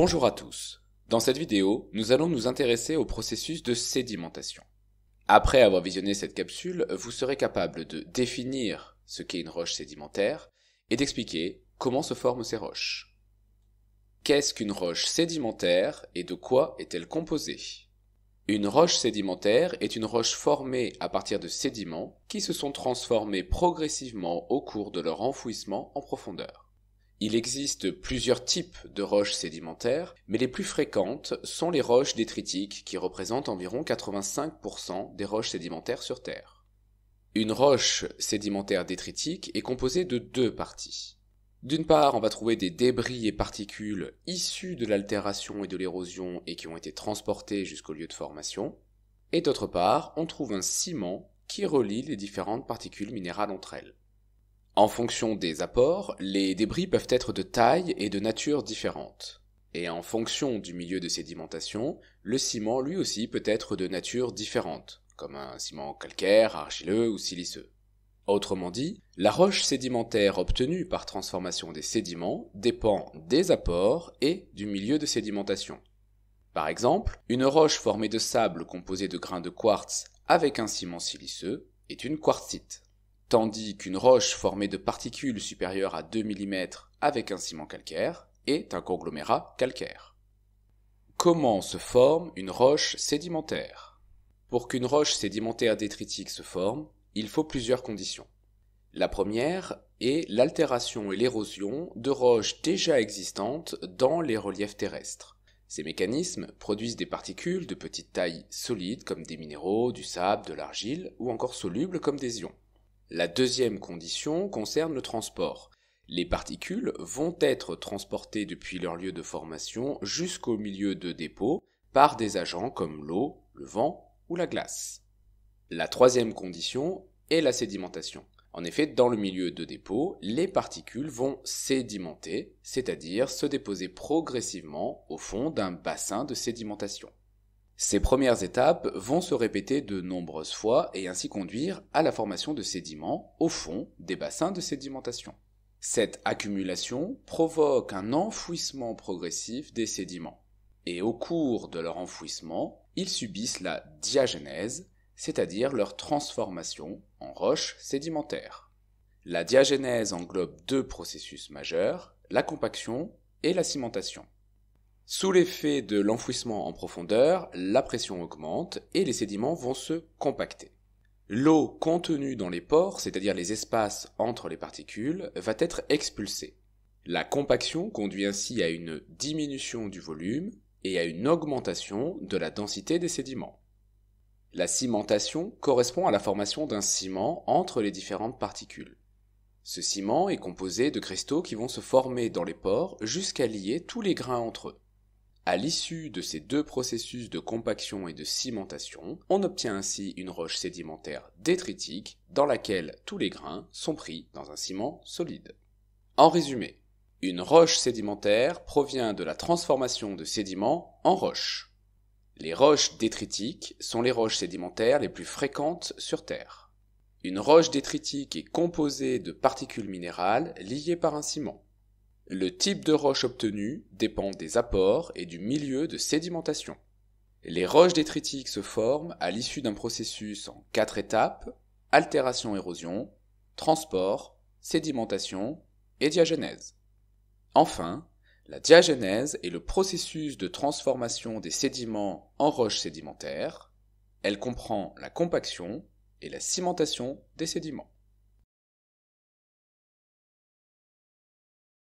Bonjour à tous. Dans cette vidéo, nous allons nous intéresser au processus de sédimentation. Après avoir visionné cette capsule, vous serez capable de définir ce qu'est une roche sédimentaire et d'expliquer comment se forment ces roches. Qu'est-ce qu'une roche sédimentaire et de quoi est-elle composée Une roche sédimentaire est une roche formée à partir de sédiments qui se sont transformés progressivement au cours de leur enfouissement en profondeur. Il existe plusieurs types de roches sédimentaires, mais les plus fréquentes sont les roches détritiques qui représentent environ 85% des roches sédimentaires sur Terre. Une roche sédimentaire détritique est composée de deux parties. D'une part, on va trouver des débris et particules issus de l'altération et de l'érosion et qui ont été transportés jusqu'au lieu de formation. Et d'autre part, on trouve un ciment qui relie les différentes particules minérales entre elles. En fonction des apports, les débris peuvent être de taille et de nature différentes. Et en fonction du milieu de sédimentation, le ciment lui aussi peut être de nature différente, comme un ciment calcaire, argileux ou siliceux. Autrement dit, la roche sédimentaire obtenue par transformation des sédiments dépend des apports et du milieu de sédimentation. Par exemple, une roche formée de sable composée de grains de quartz avec un ciment siliceux est une quartzite tandis qu'une roche formée de particules supérieures à 2 mm avec un ciment calcaire est un conglomérat calcaire. Comment se forme une roche sédimentaire Pour qu'une roche sédimentaire détritique se forme, il faut plusieurs conditions. La première est l'altération et l'érosion de roches déjà existantes dans les reliefs terrestres. Ces mécanismes produisent des particules de petite taille solides comme des minéraux, du sable, de l'argile ou encore solubles comme des ions. La deuxième condition concerne le transport. Les particules vont être transportées depuis leur lieu de formation jusqu'au milieu de dépôt par des agents comme l'eau, le vent ou la glace. La troisième condition est la sédimentation. En effet, dans le milieu de dépôt, les particules vont sédimenter, c'est-à-dire se déposer progressivement au fond d'un bassin de sédimentation. Ces premières étapes vont se répéter de nombreuses fois et ainsi conduire à la formation de sédiments au fond des bassins de sédimentation. Cette accumulation provoque un enfouissement progressif des sédiments. Et au cours de leur enfouissement, ils subissent la diagénèse, c'est-à-dire leur transformation en roches sédimentaires. La diagénèse englobe deux processus majeurs, la compaction et la cimentation. Sous l'effet de l'enfouissement en profondeur, la pression augmente et les sédiments vont se compacter. L'eau contenue dans les pores, c'est-à-dire les espaces entre les particules, va être expulsée. La compaction conduit ainsi à une diminution du volume et à une augmentation de la densité des sédiments. La cimentation correspond à la formation d'un ciment entre les différentes particules. Ce ciment est composé de cristaux qui vont se former dans les pores jusqu'à lier tous les grains entre eux. À l'issue de ces deux processus de compaction et de cimentation, on obtient ainsi une roche sédimentaire détritique dans laquelle tous les grains sont pris dans un ciment solide. En résumé, une roche sédimentaire provient de la transformation de sédiments en roches. Les roches détritiques sont les roches sédimentaires les plus fréquentes sur Terre. Une roche détritique est composée de particules minérales liées par un ciment. Le type de roche obtenue dépend des apports et du milieu de sédimentation. Les roches détritiques se forment à l'issue d'un processus en quatre étapes altération-érosion, transport, sédimentation et diagenèse. Enfin, la diagenèse est le processus de transformation des sédiments en roches sédimentaires. Elle comprend la compaction et la cimentation des sédiments.